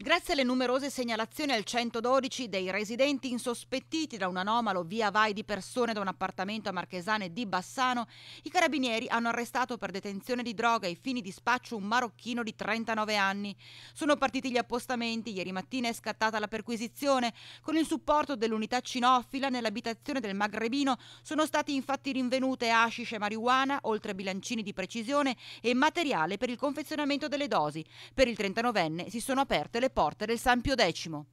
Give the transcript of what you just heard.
Grazie alle numerose segnalazioni al 112 dei residenti insospettiti da un anomalo via vai di persone da un appartamento a Marchesane di Bassano, i carabinieri hanno arrestato per detenzione di droga ai fini di spaccio un marocchino di 39 anni. Sono partiti gli appostamenti, ieri mattina è scattata la perquisizione. Con il supporto dell'unità cinofila nell'abitazione del magrebino sono stati infatti rinvenute hashish e marijuana, oltre a bilancini di precisione e materiale per il confezionamento delle dosi. Per il 39enne si sono aperte le reporter del Sampio Pio X.